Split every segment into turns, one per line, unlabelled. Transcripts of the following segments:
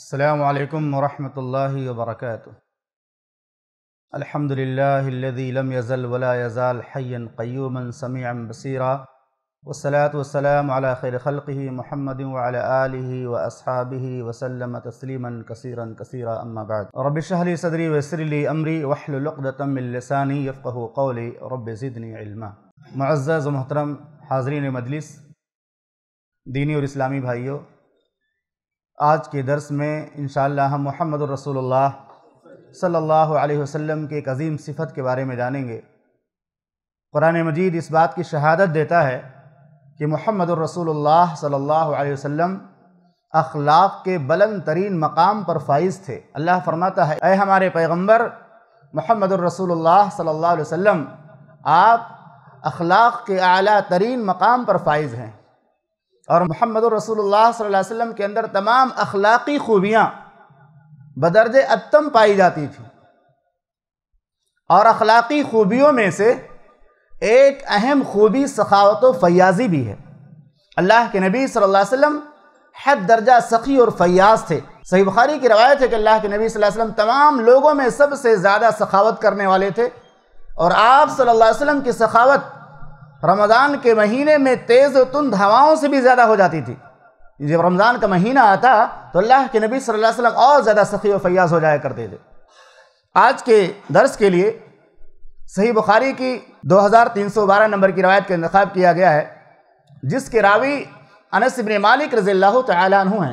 السلام عليكم ورحمة الله وبركاته الحمد لله الذي لم يزل ولا يزال حيا قيوما سميعا بصيرا والصلاة والسلام على خير خلقه محمد وعلى آله وأصحابه وسلم تسليما كثيرا كثيرا أما بعد رب اشرح لي صدري ويسر لي أمري واحلل عقدة من لساني يفقه قولي رب زدني علما معزز ومحترم حاضرين مجلس دینی اور اسلامی بھائیوں आज के दर्स में इन हम मोहम्मद रसोल्ला सल्ला वसम के एक अजीम सिफत के बारे में जानेंगे कुरान मजीद इस बात की शहादत देता है कि महमद रसोल सल्ला वसम अखलाक के बलंद तरीन मकाम पर फाइज थे अल्लाह फरमाता है अय हमारे पैगम्बर महमद रसोल्ला सल्ला वसम आप अखलाक के अला तरीन मकाम पर फाइज हैं और मोहम्मद रसूलुल्लाह सल्लल्लाहु अलैहि वसल्लम के अंदर तमाम अखलाक़ी खूबियाँ बदर्ज अत्तम पाई जाती थी और अखलाक़ी खूबियों में से एक अहम खूबी सखावत फयाजी भी है अल्लाह के नबी सल्लल्लाहु अलैहि वसल्लम हद दर्जा सखी और फयाज थे सही बुखारी की रवायत है कि अल्लाह के नबी सल्लल्लाहु अलैहि वसल्लम तमाम लोगों में सबसे ज़्यादा सखावत करने वाले थे और आप सल्लल्लाहु अलैहि वसल्लम की सखावत रमज़ान के महीने में तेज़ तुन हवाओं से भी ज़्यादा हो जाती थी जब रमज़ान का महीना आता तो अल्लाह के नबी सल्लल्लाहु अलैहि वसल्लम और ज़्यादा सखी व फयाज हो जाया करते थे आज के दर्स के लिए सही बुखारी की 2312 नंबर की रवायत का इंतखब किया गया है जिसके रावी अनस इबन मालिक रज़ील्ला तु हैं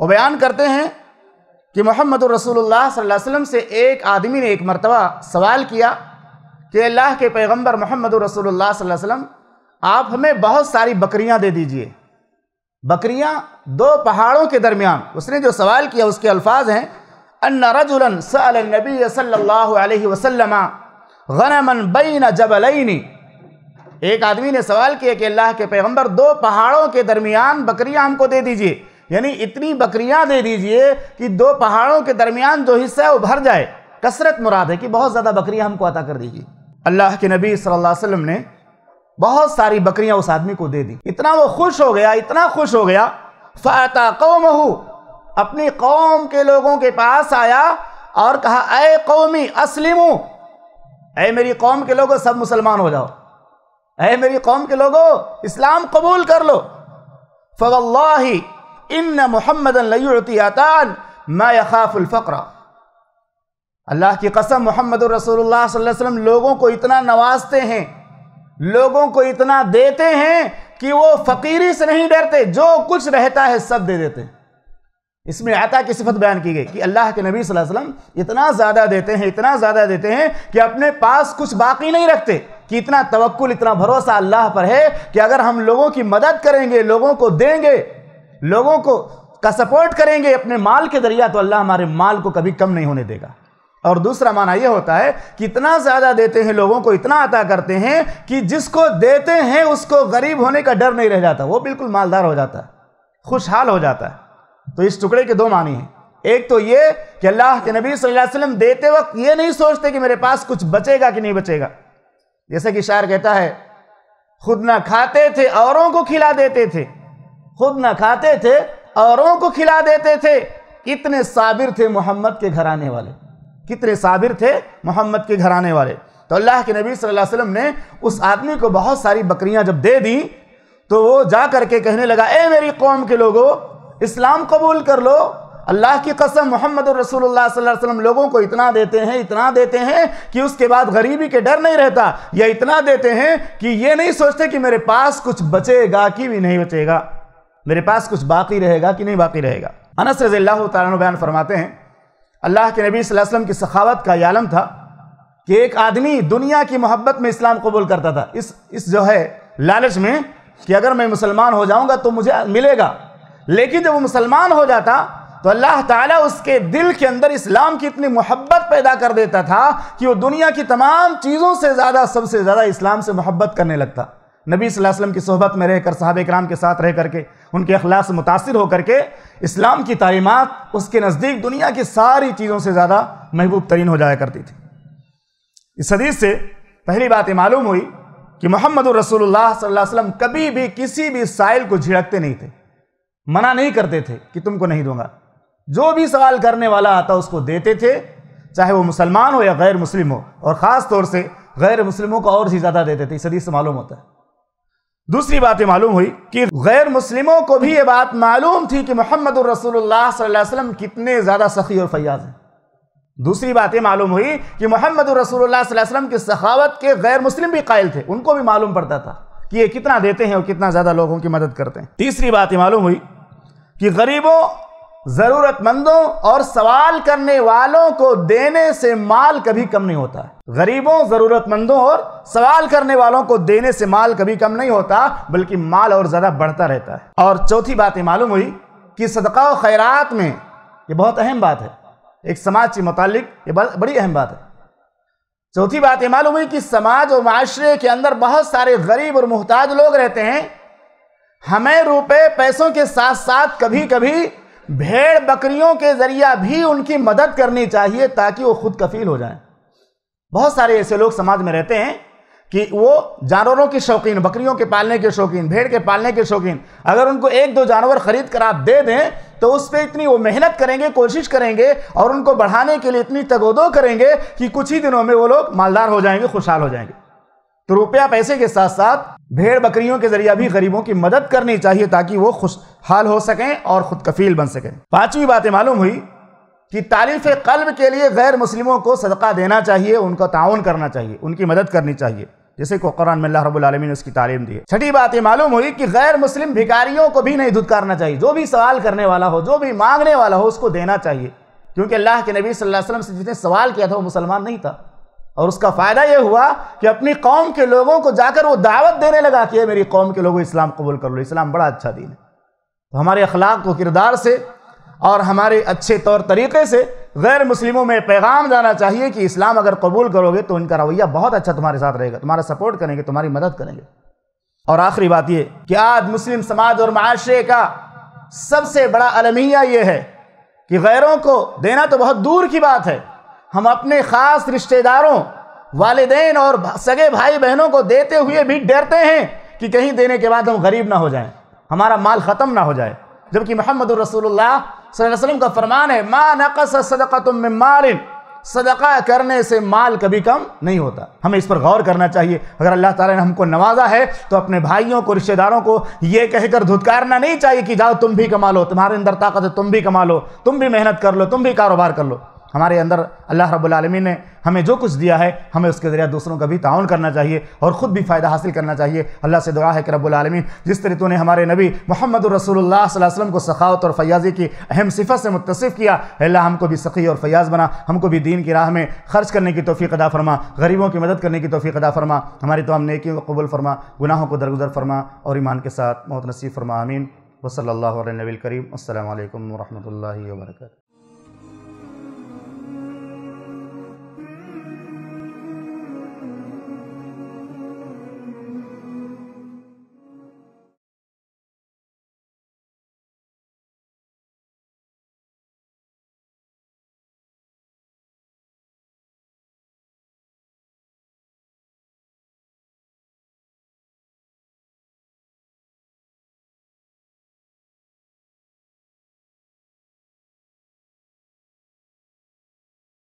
वो बयान करते हैं कि मोहम्मद रसूलुल्लाह सल्लल्लाहु अलैहि वसल्लम से एक आदमी ने एक मरतबा सवाल किया कि अल्लाह के पैगंबर मोहम्मद रसोल्ला वसम आप हमें बहुत सारी बकरियाँ दे दीजिए बकरियाँ दो पहाड़ों के दरमियान उसने जो सवाल किया उसके अल्फाज हैं अन रजुलन सलनबी सल्ला वसलम गनमन बैन जबलैनी एक आदमी ने सवाल किया कि अल्लाह के पैगंबर दो पहाड़ों के दरमियान बकरियां हमको दे दीजिए यानी इतनी बकरियां दे दीजिए कि दो पहाड़ों के दरमियान जो हिस्सा है वो भर जाए कसरत मुराद है कि बहुत ज़्यादा बकरियां हमको अता कर दीजिए अल्लाह के नबी सल्लल्लाहु अलैहि वसल्लम ने बहुत सारी बकरियां उस आदमी को दे दी इतना वो खुश हो गया इतना खुश हो गया फ़ाता कौम अपनी कौम के लोगों के पास आया और कहा अय कौमी असलिमू अय मेरी कौम के लोगों सब मुसलमान हो जाओ अय मेरी कौम के लोगों इस्लाम कबूल कर लो फ़वल्ला इन मोहम्मद मैं यखाफुल फ़करा अल्लाह की कसम मोहम्मद रसोल्ला लोगों को इतना नवाजते हैं लोगों को इतना देते हैं कि वो फ़कीरी से नहीं डरते जो कुछ रहता है सब दे देते हैं इसमें आता की सिफत बयान की गई कि अल्लाह के नबी सल्लल्लाहु अलैहि वसल्लम इतना ज़्यादा देते हैं इतना ज़्यादा देते हैं कि अपने पास कुछ बाकी नहीं रखते कि इतना तवक्ल इतना भरोसा अल्लाह पर है कि अगर हम लोगों की मदद करेंगे लोगों को देंगे लोगों को का सपोर्ट करेंगे अपने माल के जरिया तो अल्लाह हमारे माल को कभी कम नहीं होने देगा और दूसरा माना यह होता है कि इतना ज़्यादा देते हैं लोगों को इतना अता करते हैं कि जिसको देते हैं उसको गरीब होने का डर नहीं रह जाता वो बिल्कुल मालदार हो जाता है खुशहाल हो जाता है तो इस टुकड़े के दो मानी हैं एक तो ये कि अल्लाह के नबी सल्लल्लाहु अलैहि वसल्लम देते वक्त ये नहीं सोचते कि मेरे पास कुछ बचेगा कि नहीं बचेगा जैसे कि शायर कहता है खुद ना खाते थे औरों को खिला देते थे खुद ना खाते थे औरों को खिला देते थे इतने साबिर थे मोहम्मद के घर आने वाले कितने साबिर थे मोहम्मद के घर आने वाले तो अल्लाह के नबी सल्लल्लाहु अलैहि वसल्लम ने उस आदमी को बहुत सारी बकरियां जब दे दी तो वो जा करके कहने लगा ए मेरी कौम के लोगों इस्लाम कबूल कर लो अल्लाह की कसम मोहम्मद रसूलुल्लाह सल्लल्लाहु अलैहि वसल्लम लोगों को इतना देते हैं इतना देते हैं कि उसके बाद गरीबी के डर नहीं रहता या इतना देते हैं कि ये नहीं सोचते कि मेरे पास कुछ बचेगा कि भी नहीं बचेगा मेरे पास कुछ बाकी रहेगा कि नहीं बाकी रहेगा अनस रजील्ला तैन बयान फरमाते हैं अल्लाह के नबी वसल्लम की सखावत का आलम था कि एक आदमी दुनिया की मोहब्बत में इस्लाम कबूल करता था इस इस जो है लालच में कि अगर मैं मुसलमान हो जाऊंगा तो मुझे मिलेगा लेकिन जब वो मुसलमान हो जाता तो अल्लाह ताला उसके दिल के अंदर इस्लाम की इतनी मोहब्बत पैदा कर देता था कि वो दुनिया की तमाम चीज़ों से ज़्यादा सबसे ज़्यादा इस्लाम से मोहब्बत करने लगता नबी वसल्लम की सोहबत में रह कर साहब कराम के साथ रह करके उनके अखलास से मुतासर होकर के इस्लाम की तालीमत उसके नज़दीक दुनिया की सारी चीज़ों से ज़्यादा महबूब तरीन हो जाया करती थी इस हदीस से पहली बात ये मालूम हुई कि मोहम्मद रसूलुल्लाह सल्लल्लाहु अलैहि वसल्लम कभी भी किसी भी साइल को झिड़कते नहीं थे मना नहीं करते थे कि तुमको नहीं दूंगा जो भी सवाल करने वाला आता उसको देते थे चाहे वो मुसलमान हो या गैर मुस्लिम हो और ख़ास तौर से गैर मुस्लिमों को और ही ज़्यादा देते थे इस हदीस से मालूम होता है दूसरी बातें मालूम हुई कि गैर मुस्लिमों को भी ये बात मालूम थी कि मोहम्मद वसल्लम कितने ज़्यादा सखी और फैयाज हैं दूसरी बात यह मालूम हुई कि मोहम्मद वसल्लम की सखावत के गैर मुस्लिम भी कायल थे उनको भी मालूम पड़ता था कि ये कितना देते हैं और कितना ज़्यादा लोगों की मदद करते हैं तीसरी बात ये मालूम हुई कि गरीबों ज़रूरतमंदों और सवाल करने वालों को देने से माल कभी कम नहीं होता है गरीबों ज़रूरतमंदों और सवाल करने वालों को देने से माल कभी कम नहीं होता बल्कि माल और ज़्यादा बढ़ता रहता है और चौथी बात यह मालूम हुई कि सदका व खैरात में ये बहुत अहम बात है एक समाज के मुतालिक ये बड़ी अहम बात है चौथी बात यह मालूम हुई कि समाज और माशरे के अंदर बहुत सारे गरीब और मोहताज लोग रहते हैं हमें रुपए पैसों के साथ साथ कभी कभी भेड़ बकरियों के ज़रिया भी उनकी मदद करनी चाहिए ताकि वो खुद कफील हो जाए बहुत सारे ऐसे लोग समाज में रहते हैं कि वो जानवरों के शौकीन बकरियों के पालने के शौकीन भेड़ के पालने के शौकीन अगर उनको एक दो जानवर खरीद कर आप दे दें तो उस पर इतनी वो मेहनत करेंगे कोशिश करेंगे और उनको बढ़ाने के लिए इतनी तगोदो करेंगे कि कुछ ही दिनों में वो लोग मालदार हो जाएंगे खुशहाल हो जाएंगे तो रुपया पैसे के साथ साथ भेड़ बकरियों के जरिए भी गरीबों की मदद करनी चाहिए ताकि वो खुशहाल हो सकें और खुद कफील बन सकें पांचवी बातें मालूम हुई कि तारीफ कल्ब के लिए गैर मुस्लिमों को सदका देना चाहिए उनका ताउन करना चाहिए उनकी मदद करनी चाहिए जैसे को कुरान में अल्लाह रब्बुल आलमीन ने उसकी तालीम दी है छठी बात ये मालूम हुई कि गैर मुस्लिम भिकारियों को भी नहीं धुतकारना चाहिए जो भी सवाल करने वाला हो जो भी मांगने वाला हो उसको देना चाहिए क्योंकि अल्लाह के नबी सल्लल्लाहु अलैहि वसल्लम से जिसने सवाल किया था वो मुसलमान नहीं था और उसका फ़ायदा यह हुआ कि अपनी कौम के लोगों को जाकर वो दावत देने लगा कि मेरी कौम के लोगों इस्लाम कबूल कर लो इस्लाम बड़ा अच्छा दिन है तो हमारे अखलाक को किरदार से और हमारे अच्छे तौर तरीके से गैर मुस्लिमों में पैगाम जाना चाहिए कि इस्लाम अगर कबूल करोगे तो इनका रवैया बहुत अच्छा तुम्हारे साथ रहेगा तुम्हारा सपोर्ट करेंगे तुम्हारी मदद करेंगे और आखिरी बात ये कि आज मुस्लिम समाज और माशरे का सबसे बड़ा अलमिया ये है कि गैरों को देना तो बहुत दूर की बात है हम अपने ख़ास रिश्तेदारों वालदेन और सगे भाई बहनों को देते हुए भी डरते हैं कि कहीं देने के बाद हम गरीब ना हो जाएं हमारा माल ख़त्म ना हो जाए जबकि मोहम्मद रसोल्लाम का फरमान है मा नकस सदका तुम मारिन सदका करने से माल कभी कम नहीं होता हमें इस पर गौर करना चाहिए अगर अल्लाह ताला ने हमको नवाजा है तो अपने भाइयों को रिश्तेदारों को ये कहकर धुतकारना नहीं चाहिए कि जाओ तुम भी कमा लो तुम्हारे अंदर ताकत है तुम भी कमा लो तुम भी मेहनत कर लो तुम भी कारोबार कर लो हमारे अंदर अल्लाह रब्लमी ने हमें जो कुछ दिया है हमें उसके ज़रिए दूसरों का भी ताउन करना चाहिए और ख़ुद भी फ़ायदा हासिल करना चाहिए अल्लाह से दुआ है कि रब्लमी जिस तरह ने हमारे नबी मोहम्मद रसूलुल्लाह वसल्लम को सखावत और फ़याज़ी की अहम सिफत से मुतसिफ़ किया अल्लाह हमको भी सखी और फ़याज़ बना हमको भी दीन की राह में खर्च करने की तोफ़ी अदा फरमा गरीबों की मदद करने की तोफ़ी अदा फरमा हमारी तमाम नेकियों को कबूल फरमा गुनाहों को दरगुजर फरमा और ईमान के साथ मौत नसीब फरमा आमीन वसल नबील करीम असल वरहमल वर्का